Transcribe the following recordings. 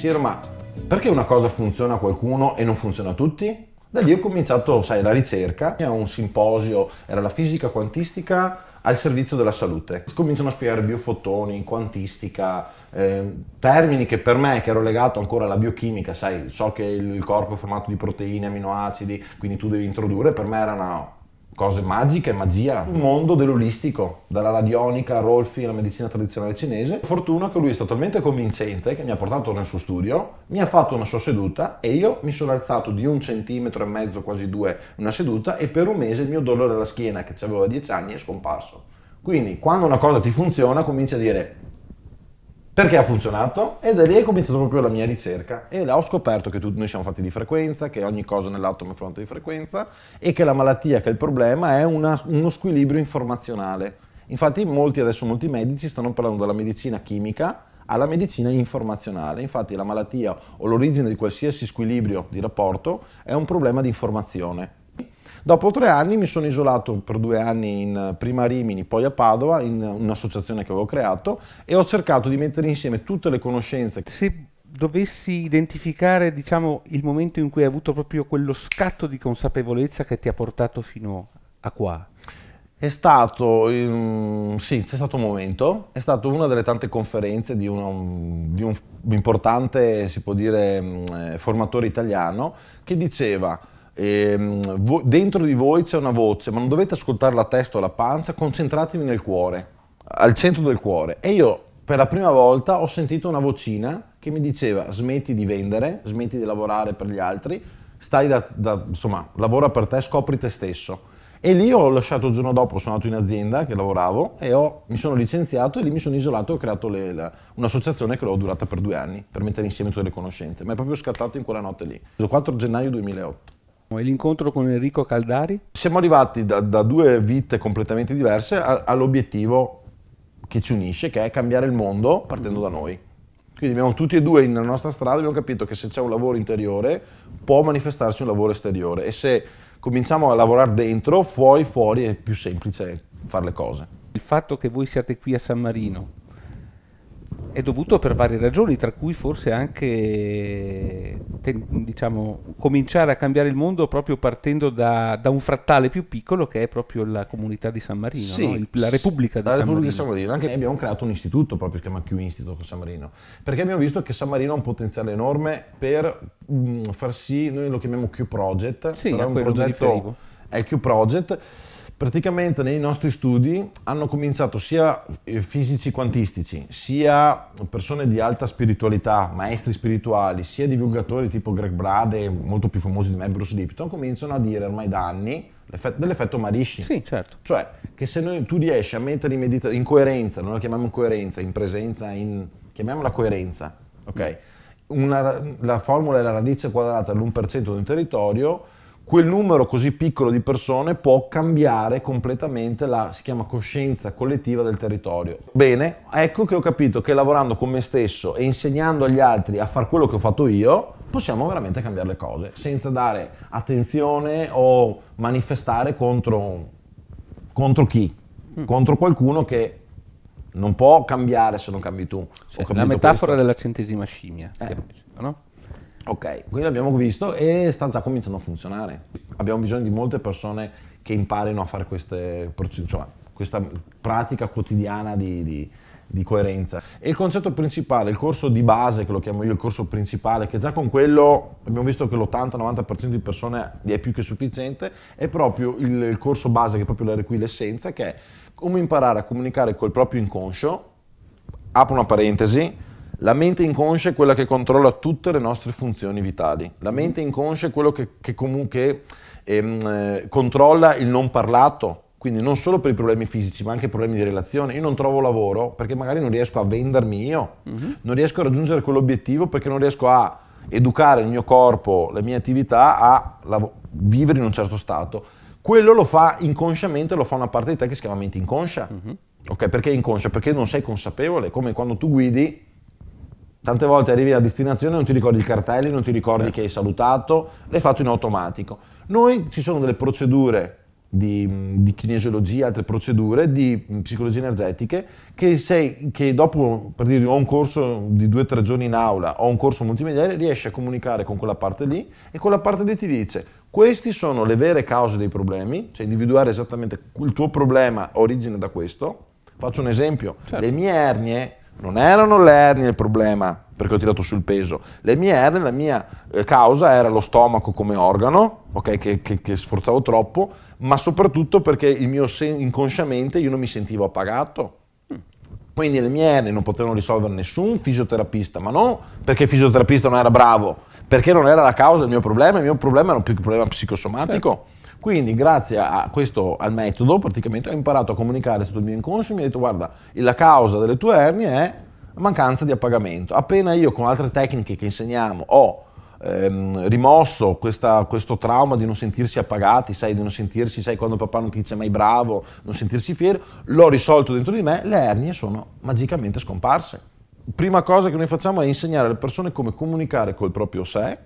pensiero, ma perché una cosa funziona a qualcuno e non funziona a tutti? Da lì ho cominciato, sai, la ricerca, era un simposio, era la fisica quantistica al servizio della salute. Cominciano a spiegare biofotoni, quantistica, eh, termini che per me, che ero legato ancora alla biochimica, sai, so che il corpo è formato di proteine, aminoacidi, quindi tu devi introdurre, per me era una cose magiche, magia, un mondo dell'olistico, dalla radionica, Rolfi, la medicina tradizionale cinese. Fortuna che lui è stato talmente convincente che mi ha portato nel suo studio, mi ha fatto una sua seduta e io mi sono alzato di un centimetro e mezzo, quasi due, una seduta e per un mese il mio dolore alla schiena che avevo a dieci anni è scomparso. Quindi quando una cosa ti funziona cominci a dire perché ha funzionato e da lì è cominciata proprio la mia ricerca e ho scoperto che noi siamo fatti di frequenza, che ogni cosa nell'atomo è fronte di frequenza e che la malattia, che è il problema è una, uno squilibrio informazionale. Infatti molti adesso, molti medici stanno parlando della medicina chimica alla medicina informazionale. Infatti la malattia o l'origine di qualsiasi squilibrio di rapporto è un problema di informazione Dopo tre anni mi sono isolato per due anni in prima Rimini, poi a Padova, in un'associazione che avevo creato e ho cercato di mettere insieme tutte le conoscenze. Se dovessi identificare diciamo, il momento in cui hai avuto proprio quello scatto di consapevolezza che ti ha portato fino a qua, è stato, um, sì, c'è stato un momento, è stata una delle tante conferenze di, uno, di, un importante, si può dire, ehm, formatore italiano che diceva ehm, vo- dentro di voi c'è una voce, ma non dovete ascoltare la testa o la pancia, concentratevi nel cuore, al centro del cuore. E io per la prima volta ho sentito una vocina che mi diceva smetti di vendere, smetti di lavorare per gli altri, stai da, da insomma, lavora per te, scopri te stesso. E lì ho lasciato il giorno dopo, sono andato in azienda che lavoravo e ho, mi sono licenziato e lì mi sono isolato e ho creato le, la, un'associazione che l'ho durata per due anni per mettere insieme tutte le conoscenze, ma è proprio scattato in quella notte lì, il 4 gennaio 2008. E l'incontro con Enrico Caldari? Siamo arrivati da, da due vite completamente diverse all'obiettivo che ci unisce, che è cambiare il mondo partendo da noi. Quindi abbiamo tutti e due nella nostra strada, abbiamo capito che se c'è un lavoro interiore può manifestarsi un lavoro esteriore e se cominciamo a lavorare dentro, fuori, fuori è più semplice fare le cose. Il fatto che voi siate qui a San Marino, è dovuto per varie ragioni, tra cui forse anche te, diciamo, cominciare a cambiare il mondo proprio partendo da, da, un frattale più piccolo che è proprio la comunità di San Marino, sì, no? il, la Repubblica, di, la San Repubblica di, San Marino. Anche noi abbiamo creato un istituto proprio, che si chiama Q Institute San Marino, perché abbiamo visto che San Marino ha un potenziale enorme per mh, mm, far sì, noi lo chiamiamo Q Project, sì, è un progetto, è il Q Project Praticamente nei nostri studi hanno cominciato sia eh, fisici quantistici, sia persone di alta spiritualità, maestri spirituali, sia divulgatori tipo Greg Brade, molto più famosi di me, Bruce Lipton, cominciano a dire ormai da anni dell'effetto Marishi. Sì, certo. Cioè, che se noi, tu riesci a mettere in, medita- in coerenza, non la chiamiamo coerenza, in presenza, in, chiamiamola coerenza, ok? Una, la formula è la radice quadrata all'1% di un territorio, quel numero così piccolo di persone può cambiare completamente la, si chiama coscienza collettiva del territorio. Bene, ecco che ho capito che lavorando con me stesso e insegnando agli altri a fare quello che ho fatto io, possiamo veramente cambiare le cose, senza dare attenzione o manifestare contro, contro chi? Mm. Contro qualcuno che non può cambiare se non cambi tu. Cioè, la metafora questo? della centesima scimmia, eh. no? Ok, quindi l'abbiamo visto e sta già cominciando a funzionare. Abbiamo bisogno di molte persone che imparino a fare queste, cioè, questa pratica quotidiana di, di, di, coerenza. E il concetto principale, il corso di base, che lo chiamo io il corso principale, che già con quello abbiamo visto che l'80-90% di persone gli è più che sufficiente, è proprio il, corso base, che è proprio l'RQ, l'essenza, che è come imparare a comunicare col proprio inconscio, apro una parentesi, la mente inconscia è quella che controlla tutte le nostre funzioni vitali. La mente inconscia è quello che, che comunque ehm, eh, controlla il non parlato, quindi non solo per i problemi fisici, ma anche problemi di relazione. Io non trovo lavoro perché magari non riesco a vendermi io, uh-huh. non riesco a raggiungere quell'obiettivo perché non riesco a educare il mio corpo, le mie attività a lav- vivere in un certo stato. Quello lo fa inconsciamente, lo fa una parte di te che si chiama mente inconscia. Uh-huh. Ok, perché inconscia? Perché non sei consapevole, come quando tu guidi Tante volte arrivi a destinazione, non ti ricordi i cartelli, non ti ricordi eh. che hai salutato, l'hai fatto in automatico. Noi ci sono delle procedure di, di kinesiologia, altre procedure di mm, psicologia energetica che, sei, che dopo, per dire, ho un corso di due o tre giorni in aula, ho un corso multimediale, riesci a comunicare con quella parte lì e quella parte lì ti dice queste sono le vere cause dei problemi, cioè individuare esattamente il tuo problema origine da questo. Faccio un esempio, certo. le mie ernie non erano le ernie il problema, perché ho tirato sul peso. Le mie ernie, la mia eh, causa era lo stomaco come organo, okay, che, che, che, sforzavo troppo, ma soprattutto perché sen- inconsciamente io non mi sentivo appagato. Quindi le mie ernie non potevano risolvere nessun fisioterapista, ma non perché il fisioterapista non era bravo, perché non era la causa del mio problema, il mio problema era più che un problema psicosomatico. Certo quindi grazie a questo al metodo praticamente ho imparato a comunicare sotto il mio inconscio e mi ha detto guarda la causa delle tue ernie è mancanza di appagamento. Appena io con altre tecniche che insegniamo ho ehm, rimosso questa, questo trauma di non sentirsi appagati, sai, di non sentirsi, sai quando papà non ti dice mai bravo, non sentirsi fiero, l'ho risolto dentro di me, le ernie sono magicamente scomparse. Prima cosa che noi facciamo è insegnare alle persone come comunicare col proprio sé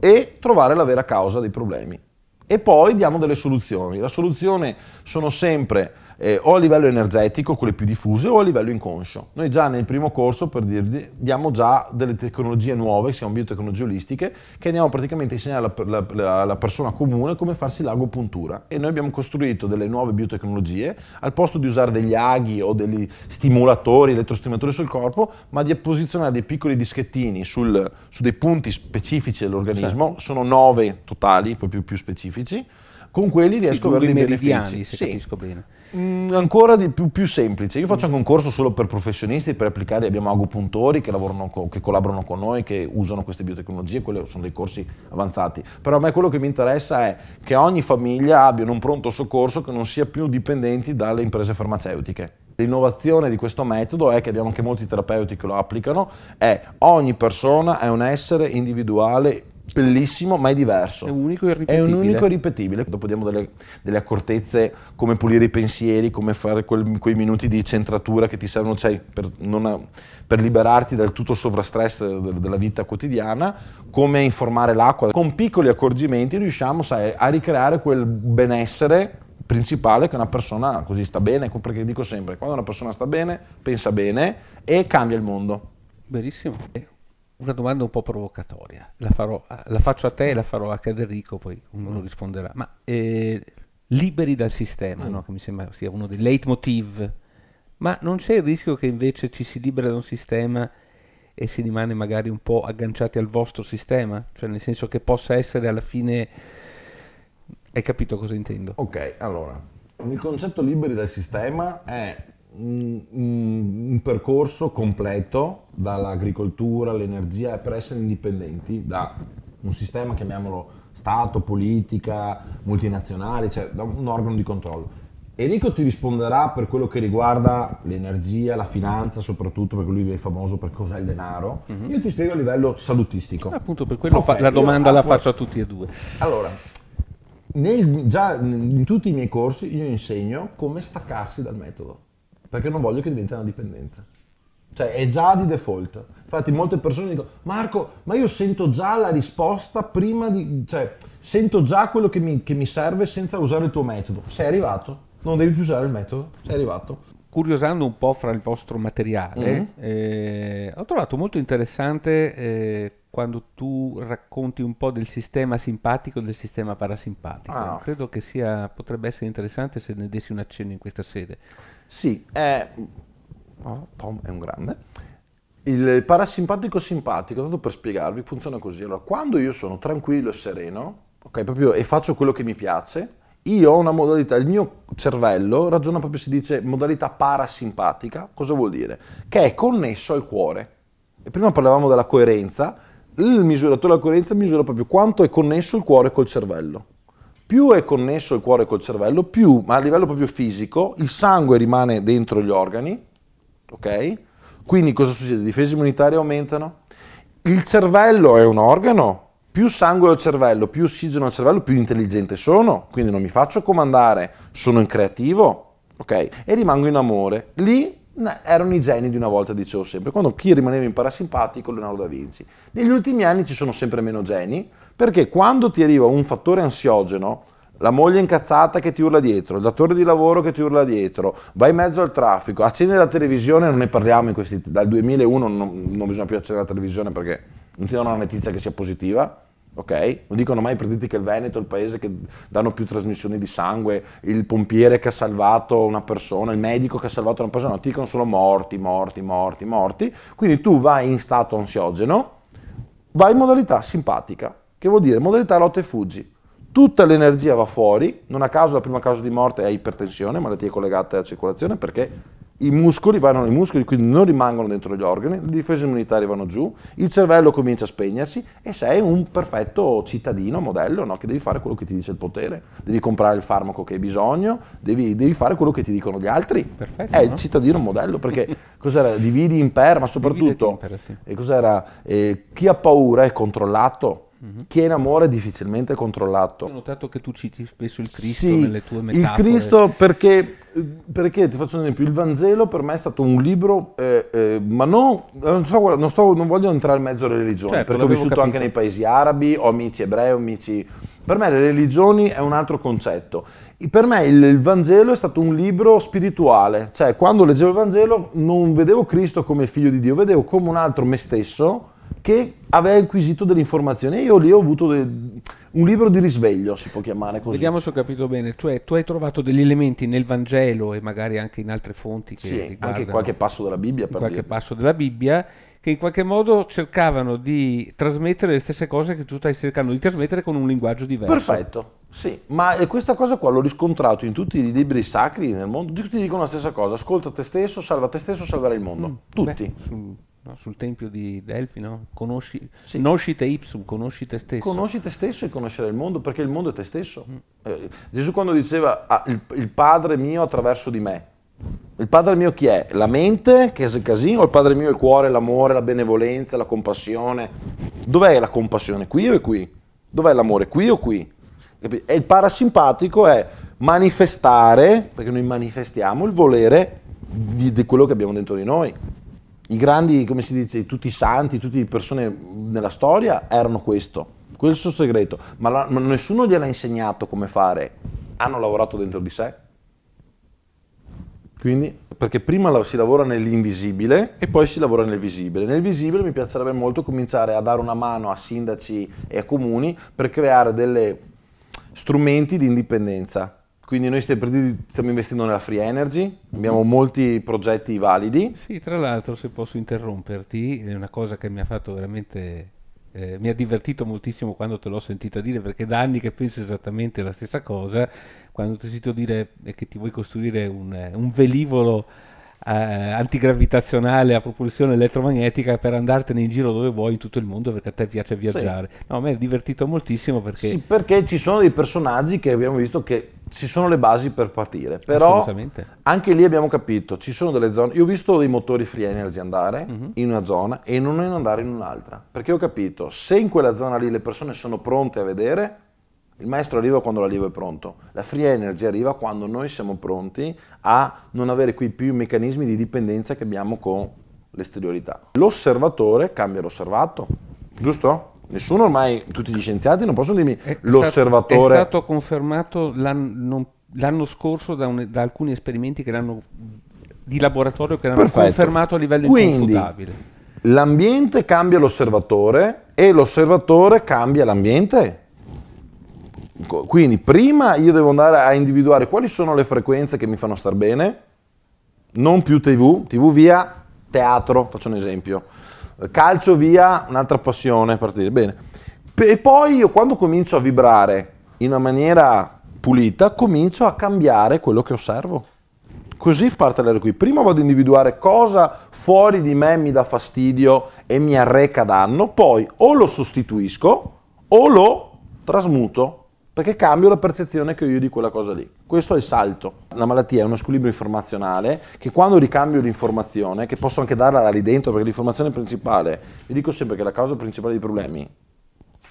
e trovare la vera causa dei problemi e poi diamo delle soluzioni. La soluzione sono sempre eh, o a livello energetico, quelle più diffuse, o a livello inconscio. Noi già nel primo corso, per dirvi, diamo già delle tecnologie nuove, che siano biotecnologie olistiche, che andiamo praticamente a insegnare alla, alla, alla persona comune come farsi l'agopuntura. E noi abbiamo costruito delle nuove biotecnologie, al posto di usare degli aghi o degli stimolatori, elettrostimolatori sul corpo, ma di posizionare dei piccoli dischettini sul, su dei punti specifici dell'organismo, certo. sono nove totali, proprio più specifici scientifici, con quelli riesco a avere dei benefici. Se sì. capisco bene. Mm, ancora di più, più, semplice, io faccio anche un corso solo per professionisti, per applicare abbiamo agopuntori che, con, che collaborano con noi, che usano queste biotecnologie, quelli sono dei corsi avanzati, però a me quello che mi interessa è che ogni famiglia abbia un pronto soccorso che non sia più dipendente dalle imprese farmaceutiche. L'innovazione di questo metodo è che abbiamo anche molti terapeuti che lo applicano, è ogni persona è un essere individuale bellissimo, ma è diverso. È unico e ripetibile. È un unico e ripetibile. Dopo diamo delle, delle accortezze, come pulire i pensieri, come fare quel, quei minuti di centratura che ti servono cioè, per, a, per, liberarti dal tutto sovrastress della vita quotidiana, come informare l'acqua. Con piccoli accorgimenti riusciamo sai, a ricreare quel benessere principale che una persona così sta bene, perché dico sempre, quando una persona sta bene, pensa bene e cambia il mondo. Benissimo una domanda un po' provocatoria, la, farò, la faccio a te e la farò a ad poi ognuno mm. risponderà, ma eh, liberi dal sistema, mm. no? che mi sembra sia uno dei leitmotiv, ma non c'è il rischio che invece ci si libera da un sistema e si rimane magari un po' agganciati al vostro sistema? Cioè nel senso che possa essere alla fine... Hai capito cosa intendo? Ok, allora, il concetto liberi dal sistema è un, un, percorso completo dall'agricoltura all'energia per essere indipendenti da un sistema, chiamiamolo Stato, politica, multinazionale, cioè da un organo di controllo. Enrico ti risponderà per quello che riguarda l'energia, la finanza, soprattutto perché lui è famoso per cos'è il denaro. Mm-hmm. Io ti spiego a livello salutistico. Eh, appunto, per quello okay, fa- la domanda la faccio a tutti e due. Allora, nel, già in tutti i miei corsi io insegno come staccarsi dal metodo perché non voglio che diventi una dipendenza. Cioè è già di default. Infatti molte persone dicono, Marco, ma io sento già la risposta prima di... cioè sento già quello che mi, che mi serve senza usare il tuo metodo. Sei arrivato, non devi più usare il metodo, sei arrivato. Curiosando un po' fra il vostro materiale, mm-hmm. eh, ho trovato molto interessante eh, quando tu racconti un po' del sistema simpatico e del sistema parasimpatico. Ah. Credo che sia, potrebbe essere interessante se ne dessi un accenno in questa sede. Sì, è... Oh, Tom è un grande. Il parasimpatico simpatico, tanto per spiegarvi, funziona così. Allora, quando io sono tranquillo e sereno, ok, proprio e faccio quello che mi piace, io ho una modalità, il mio cervello ragiona proprio, si dice, modalità parasimpatica, cosa vuol dire? Che è connesso al cuore. E prima parlavamo della coerenza, il misuratore della coerenza misura proprio quanto è connesso il cuore col cervello più è connesso il cuore col cervello, più, ma a livello proprio fisico, il sangue rimane dentro gli organi, ok? Quindi cosa succede? Le difese immunitarie aumentano. Il cervello è un organo, più sangue al cervello, più ossigeno al cervello, più intelligente sono, quindi non mi faccio comandare, sono in creativo, ok? E rimango in amore. Lì No, erano i geni di una volta, dicevo sempre. Quando chi rimaneva in parasimpatico, Leonardo da Vinci. Negli ultimi anni ci sono sempre meno geni, perché quando ti arriva un fattore ansiogeno, la moglie incazzata che ti urla dietro, il datore di lavoro che ti urla dietro, vai in mezzo al traffico, accendi la televisione, non ne parliamo in questi... Dal 2001 non, non bisogna più accendere la televisione perché non ti danno una notizia che sia positiva, ok? Non dicono mai i prediti che il Veneto è il paese che danno più trasmissioni di sangue, il pompiere che ha salvato una persona, il medico che ha salvato una persona, no, ti dicono solo morti, morti, morti, morti. Quindi tu vai in stato ansiogeno, vai in modalità simpatica, che vuol dire modalità lotta e fuggi. Tutta l'energia va fuori, non a caso la prima causa di morte è ipertensione, malattie collegate alla circolazione, perché i muscoli vanno nei muscoli, quindi non rimangono dentro gli organi, le difese immunitarie vanno giù, il cervello comincia a spegnersi e sei un perfetto cittadino, modello, no? che devi fare quello che ti dice il potere, devi comprare il farmaco che hai bisogno, devi, devi fare quello che ti dicono gli altri. Perfetto, È no? il cittadino modello, perché cos'era? Dividi, impera, ma soprattutto impera, sì. eh, chi ha paura è controllato. Mhm. Chi è in amore è difficilmente controllato. Ho notato che tu citi spesso il Cristo sì, nelle tue metafore. Il Cristo perché perché ti faccio un esempio, il Vangelo per me è stato un libro, eh, eh, ma no, non, so, non, sto, non, voglio entrare in mezzo alle religioni, certo, perché ho vissuto capito. anche nei paesi arabi, ho amici ebrei, ho amici... Per me le religioni è un altro concetto. Per me il, Vangelo è stato un libro spirituale, cioè quando leggevo il Vangelo non vedevo Cristo come figlio di Dio, vedevo come un altro me stesso che aveva acquisito delle informazioni e io lì ho avuto dei un libro di risveglio, si può chiamare così. Vediamo se ho capito bene, cioè tu hai trovato degli elementi nel Vangelo e magari anche in altre fonti che sì, anche qualche passo della Bibbia per qualche dire. passo della Bibbia che in qualche modo cercavano di trasmettere le stesse cose che tu stai cercando di trasmettere con un linguaggio diverso. Perfetto. Sì, ma eh, questa cosa qua l'ho riscontrato in tutti i libri sacri nel mondo, tutti dicono la stessa cosa, ascolta te stesso, salva te stesso, salverai il mondo. Mm, tutti. Beh, su no? sul tempio di Delfi, no? Conosci, sì. Conoscite ipsum, conosci te stesso. Conosci te stesso e conoscere il mondo, perché il mondo è te stesso. Mm. Eh, Gesù quando diceva ah, il, il, Padre mio attraverso di me, il Padre mio chi è? La mente, che è il casino, o il Padre mio è il cuore, l'amore, la benevolenza, la compassione. Dov'è la compassione? Qui o qui? Dov'è l'amore? Qui o qui? E il parasimpatico è manifestare, perché noi manifestiamo il volere di, di quello che abbiamo dentro di noi. I grandi, come si dice, tutti i santi, tutte le persone nella storia erano questo. quel suo segreto. Ma, la, ma nessuno gliel'ha insegnato come fare. Hanno lavorato dentro di sé. Quindi, perché prima si lavora nell'invisibile e poi si lavora nel visibile. Nel visibile mi piacerebbe molto cominciare a dare una mano a sindaci e a comuni per creare delle strumenti di indipendenza quindi noi stiamo investendo nella free energy, abbiamo mm. molti progetti validi. Sì, tra l'altro se posso interromperti, è una cosa che mi ha fatto veramente, eh, mi ha divertito moltissimo quando te l'ho sentita dire, perché da anni che penso esattamente la stessa cosa, quando ti ho sentito dire eh, che ti vuoi costruire un, eh, un velivolo eh, antigravitazionale a propulsione elettromagnetica per andartene in giro dove vuoi in tutto il mondo perché a te piace viaggiare. Sì. No, a me è divertito moltissimo perché... Sì, perché ci sono dei personaggi che abbiamo visto che ci sono le basi per partire, però anche lì abbiamo capito, ci sono delle zone, io ho visto dei motori free energy andare mm-hmm. in una zona e non andare in un'altra, perché ho capito, se in quella zona lì le persone sono pronte a vedere, il maestro arriva quando l'allievo è pronto, la free energy arriva quando noi siamo pronti a non avere qui più i meccanismi di dipendenza che abbiamo con l'esteriorità. L'osservatore cambia l'osservato, giusto? Nessuno ormai, tutti gli scienziati non possono dirmi è l'osservatore... è stato confermato l'anno, l'anno scorso da, un, da, alcuni esperimenti che l'hanno, di laboratorio che l'hanno Perfetto. confermato a livello Quindi, L'ambiente cambia l'osservatore e l'osservatore cambia l'ambiente. Quindi prima io devo andare a individuare quali sono le frequenze che mi fanno star bene, non più TV, TV via teatro, faccio un esempio calcio via, un'altra passione, partire, bene. E poi io quando comincio a vibrare in una maniera pulita, comincio a cambiare quello che osservo. Così parte l'era qui. Prima vado a individuare cosa fuori di me mi dà fastidio e mi arreca danno, poi o lo sostituisco o lo trasmuto perché cambio la percezione che ho io di quella cosa lì. Questo è il salto. La malattia è uno squilibrio informazionale che quando ricambio l'informazione, che posso anche darla lì dentro, perché l'informazione principale, vi dico sempre che la causa principale dei problemi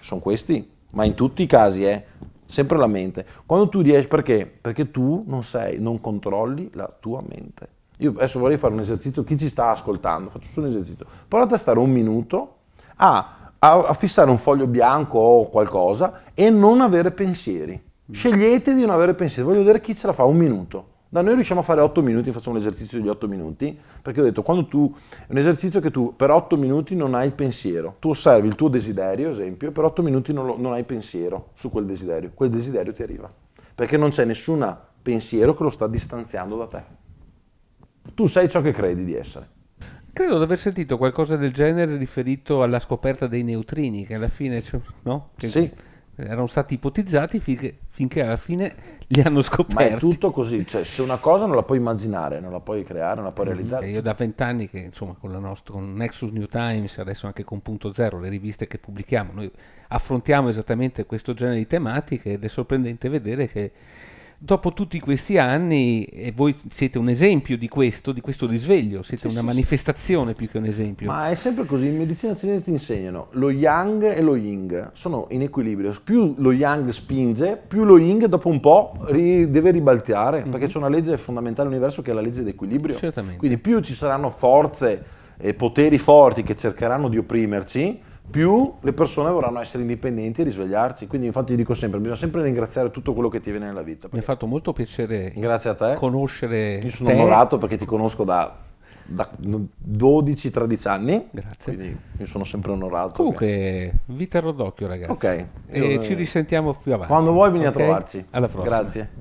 sono questi, ma in tutti i casi è sempre la mente. Quando tu riesci, perché? Perché tu non sei, non controlli la tua mente. Io adesso vorrei fare un esercizio, chi ci sta ascoltando, faccio solo un esercizio. Provate a stare un minuto a ah, a, fissare un foglio bianco o qualcosa e non avere pensieri. Scegliete di non avere pensieri. Voglio vedere chi ce la fa un minuto. Da noi riusciamo a fare 8 minuti, facciamo l'esercizio degli 8 minuti, perché ho detto, quando tu, è un esercizio che tu per 8 minuti non hai il pensiero, tu osservi il tuo desiderio, esempio, e per 8 minuti non, lo, non hai pensiero su quel desiderio, quel desiderio ti arriva, perché non c'è nessun pensiero che lo sta distanziando da te. Tu sei ciò che credi di essere. Credo di aver sentito qualcosa del genere riferito alla scoperta dei neutrini, che alla fine cioè, no? che sì. erano stati ipotizzati finché, finché, alla fine li hanno scoperti. Ma è tutto così, cioè, se una cosa non la puoi immaginare, non la puoi creare, non la puoi mm, realizzare. E io da vent'anni che insomma con, la nostra, con Nexus New Times, adesso anche con Punto Zero, le riviste che pubblichiamo, noi affrontiamo esattamente questo genere di tematiche ed è sorprendente vedere che dopo tutti questi anni, e voi siete un esempio di questo, di questo risveglio, siete sì, una sì, manifestazione sì. più che un esempio. Ma è sempre così, in medicina cinese ti insegnano lo yang e lo ying, sono in equilibrio, più lo yang spinge, più lo ying dopo un po' ri- deve ribaltare, mm-hmm. perché c'è una legge fondamentale dell'universo che è la legge d'equilibrio. Certamente. Quindi più ci saranno forze e poteri forti che cercheranno di opprimerci, più le persone vorranno essere indipendenti e risvegliarci. Quindi, infatti, io dico sempre: bisogna sempre ringraziare tutto quello che ti viene nella vita. Mi ha fatto molto piacere Grazie a te. conoscere. Io sono te. onorato perché ti conosco da, da 12-13 anni. Grazie. Quindi mi sono sempre onorato. Comunque, che... vi terrò d'occhio, ragazzi. Ok. E io... ci risentiamo più avanti. Quando vuoi, vieni okay? a trovarci. Alla prossima. Grazie.